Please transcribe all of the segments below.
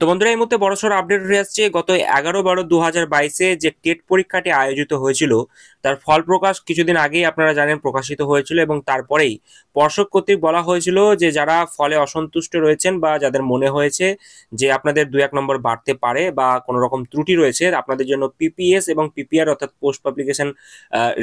তো বন্ধুরা এই মুহূর্তে বড়সড় আপডেট হয়ে আসছে গত এগারো বারো দু হাজার বাইশে যে টেট পরীক্ষাটি আয়োজিত হয়েছিল তার ফল প্রকাশ কিছুদিন আগেই আপনারা জানেন প্রকাশিত হয়েছিল এবং তারপরেই পর্ষদ কর্তৃক বলা হয়েছিল যে যারা ফলে অসন্তুষ্ট রয়েছেন বা যাদের মনে হয়েছে যে আপনাদের দু এক নম্বর বাড়তে পারে বা কোনো রকম ত্রুটি রয়েছে আপনাদের জন্য পিপিএস এবং পিপিআর অর্থাৎ পোস্ট পাবলিকেশন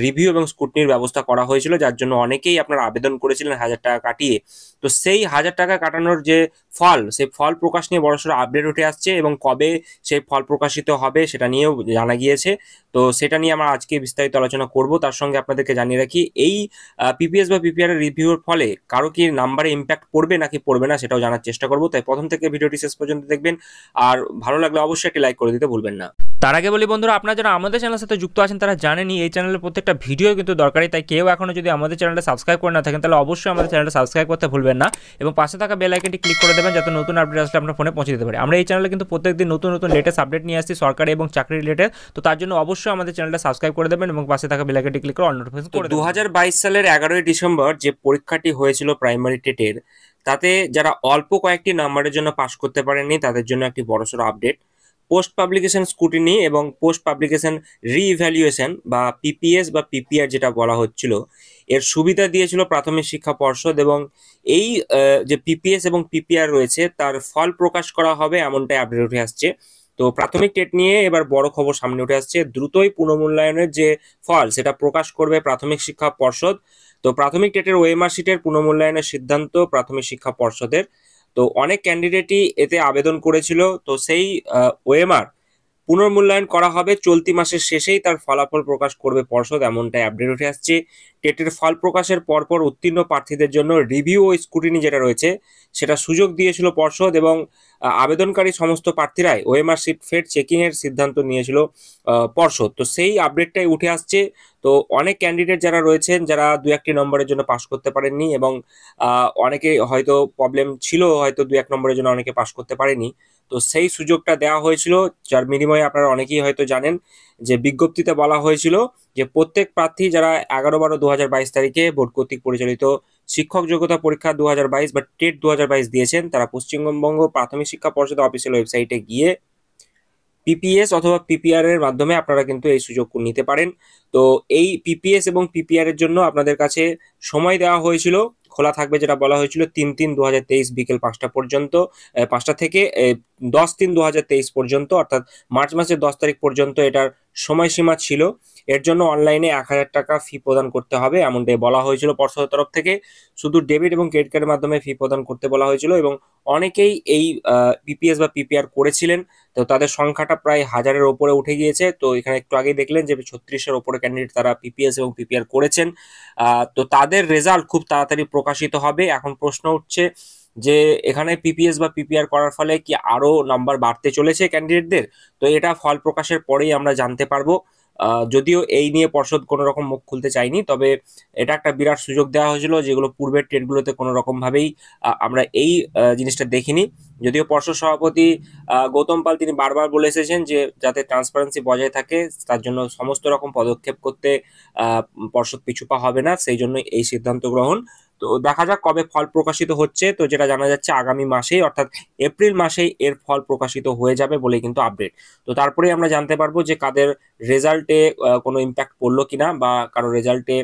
রিভিউ এবং স্কুটনির ব্যবস্থা করা হয়েছিল যার জন্য অনেকেই আপনারা আবেদন করেছিলেন হাজার টাকা কাটিয়ে তো সেই হাজার টাকা কাটানোর যে ফল সেই ফল প্রকাশ নিয়ে বড়সড় আপডেট উঠে আসছে এবং কবে সেই ফল প্রকাশিত হবে সেটা নিয়েও জানা গিয়েছে তো সেটা নিয়ে আমরা আজকে বিস্তারিত আলোচনা করব তার সঙ্গে আপনাদেরকে জানিয়ে রাখি এই পিপিএস বা পিপিআর রিভিউর ফলে কারো কি নাম্বারে ইম্প্যাক্ট পড়বে নাকি পড়বে না সেটাও জানার চেষ্টা করব তাই প্রথম থেকে ভিডিওটি শেষ পর্যন্ত দেখবেন আর ভালো লাগলে অবশ্যই একটি লাইক করে দিতে ভুলবেন না তার আগে বলি বন্ধুরা আপনারা যারা আমাদের চ্যানেলের সাথে যুক্ত আছেন তারা জানেনি এই চ্যানেলের প্রত্যেকটা ভিডিও কিন্তু দরকারি তাই কেউ এখনও যদি আমাদের চ্যানেলটা সাবস্ক্রাইব করে না থাকেন তাহলে অবশ্যই আমাদের চ্যানেলটা সাবস্ক্রাইব করতে ভুলবেন না এবং পাশে থাকা বেল আইকনটি ক্লিক করে দেবেন যাতে নতুন আপডেট আসলে আপনার ফোনে পৌঁছে দিতে পারে আমরা এই চ্যানেলে কিন্তু প্রত্যেকদিন নতুন নতুন লেটেস্ট আপডেট নিয়ে আসছি সরকারি এবং চাকরি রিলেটেড তো তার জন্য অবশ্যই আমাদের চ্যানেলটা সাবস্ক্রাইব করে দেবেন এবং পাশে থাকা বেল আইকনটি ক্লিক করে অল নোটিফিকেশন করে দু সালের এগারোই ডিসেম্বর যে পরীক্ষাটি হয়েছিল প্রাইমারি টেটের তাতে যারা অল্প কয়েকটি নাম্বারের জন্য পাশ করতে পারেননি তাদের জন্য একটি বড়সড় আপডেট পোস্ট পাবলিকেশন স্কুটিনি এবং পোস্ট পাবলিকেশন রিইভ্যালুয়েশন বা পিপিএস বা পিপিআর যেটা বলা হচ্ছিল এর সুবিধা দিয়েছিল প্রাথমিক শিক্ষা পর্ষদ এবং এই যে পিপিএস এবং পিপিআর রয়েছে তার ফল প্রকাশ করা হবে এমনটাই আপডেট উঠে আসছে তো প্রাথমিক টেট নিয়ে এবার বড় খবর সামনে উঠে আসছে দ্রুতই পুনর্মূল্যায়নের যে ফল সেটা প্রকাশ করবে প্রাথমিক শিক্ষা পর্ষদ তো প্রাথমিক টেটের ওয়েমার পুনর্মূল্যায়নের সিদ্ধান্ত প্রাথমিক শিক্ষা পর্ষদের তো অনেক ক্যান্ডিডেটই এতে আবেদন করেছিল তো সেই ওএমআর পুনর্মূল্যায়ন করা হবে চলতি মাসের শেষেই তার ফলাফল প্রকাশ করবে পর্ষদ এমনটাই আপডেট উঠে আসছে টেটের ফল প্রকাশের পরপর উত্তীর্ণ প্রার্থীদের জন্য রিভিউ ও স্ক্রুটিনি যেটা রয়েছে সেটা সুযোগ দিয়েছিল পর্ষদ এবং আবেদনকারী সমস্ত প্রার্থীরাই ওএমআর শিট ফেড চেকিংয়ের সিদ্ধান্ত নিয়েছিল পর্ষদ তো সেই আপডেটটাই উঠে আসছে তো অনেক ক্যান্ডিডেট যারা রয়েছেন যারা দু একটি নম্বরের জন্য পাশ করতে পারেননি এবং অনেকে হয়তো প্রবলেম ছিল হয়তো দু এক নম্বরের জন্য অনেকে পাশ করতে পারেনি তো সেই সুযোগটা দেওয়া হয়েছিল যার বিনিময়ে আপনারা অনেকেই হয়তো জানেন যে বিজ্ঞপ্তিতে বলা হয়েছিল যে প্রত্যেক প্রার্থী যারা এগারো বারো দু তারিখে ভোট কর্তৃক পরিচালিত শিক্ষক যোগ্যতা পরীক্ষা দু বা টেট দু দিয়েছেন তারা পশ্চিমবঙ্গ প্রাথমিক শিক্ষা পর্ষদের অফিসিয়াল ওয়েবসাইটে গিয়ে পিপিএস অথবা পিপিআর এর মাধ্যমে আপনারা কিন্তু এই সুযোগ নিতে পারেন তো এই পিপিএস এবং পিপিআর এর জন্য আপনাদের কাছে সময় দেওয়া হয়েছিল খোলা থাকবে যেটা বলা হয়েছিল তিন তিন দু বিকেল পাঁচটা পর্যন্ত পাঁচটা থেকে দশ তিন দু পর্যন্ত অর্থাৎ মার্চ মাসের দশ তারিখ পর্যন্ত এটার সময়সীমা ছিল এর জন্য অনলাইনে এক হাজার টাকা ফি প্রদান করতে হবে এমনটাই বলা হয়েছিল পর্ষদের তরফ থেকে শুধু ডেবিট এবং ক্রেডিট কার্ডের মাধ্যমে ফি প্রদান করতে বলা হয়েছিল এবং অনেকেই এই পিপিএস বা পিপিআর করেছিলেন তো তাদের সংখ্যাটা প্রায় হাজারের ওপরে উঠে গিয়েছে তো এখানে একটু আগেই দেখলেন যে ছত্রিশের ওপরে ক্যান্ডিডেট তারা পিপিএস এবং পিপিআর করেছেন তো তাদের রেজাল্ট খুব তাড়াতাড়ি প্রকাশিত হবে এখন প্রশ্ন উঠছে যে এখানে পিপিএস বা পিপিআর করার ফলে কি আরও নাম্বার বাড়তে চলেছে ক্যান্ডিডেটদের তো এটা ফল প্রকাশের পরেই আমরা জানতে পারবো যদিও এই নিয়ে পর্ষদ কোনো রকম মুখ খুলতে চায়নি তবে এটা একটা বিরাট সুযোগ দেওয়া হয়েছিল যেগুলো পূর্বের ট্রেনগুলোতে কোনো রকমভাবেই আমরা এই জিনিসটা দেখিনি যদিও পর্ষদ সভাপতি গৌতম পাল তিনি বারবার বলে এসেছেন যে যাতে ট্রান্সপারেন্সি বজায় থাকে তার জন্য সমস্ত রকম পদক্ষেপ করতে পর্ষদ পিছুপা হবে না সেই জন্য এই সিদ্ধান্ত গ্রহণ তো দেখা যাক কবে ফল প্রকাশিত হচ্ছে তো যেটা জানা যাচ্ছে আগামী মাসেই অর্থাৎ এপ্রিল মাসেই এর ফল প্রকাশিত হয়ে যাবে বলে কিন্তু আপডেট তো তারপরে আমরা জানতে পারবো যে কাদের রেজাল্টে কোনো ইম্প্যাক্ট পড়লো কিনা বা কারো রেজাল্টে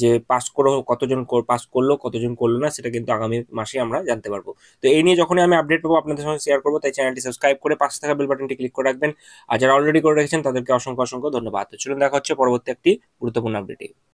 যে পাস করো কতজন পাস করলো কতজন করলো না সেটা কিন্তু আগামী মাসেই আমরা জানতে পারবো তো এই নিয়ে যখনই আমি আপডেট পাবো আপনাদের সঙ্গে শেয়ার করবো তাই চ্যানেলটি সাবস্ক্রাইব করে পাশে থাকা বেল বাটনটি ক্লিক করে রাখবেন আর যারা অলরেডি করে রেখেছেন তাদেরকে অসংখ্য অসংখ্য ধন্যবাদ তো চলুন দেখা হচ্ছে পরবর্তী একটি গুরুত্বপূর্ণ আপডেটে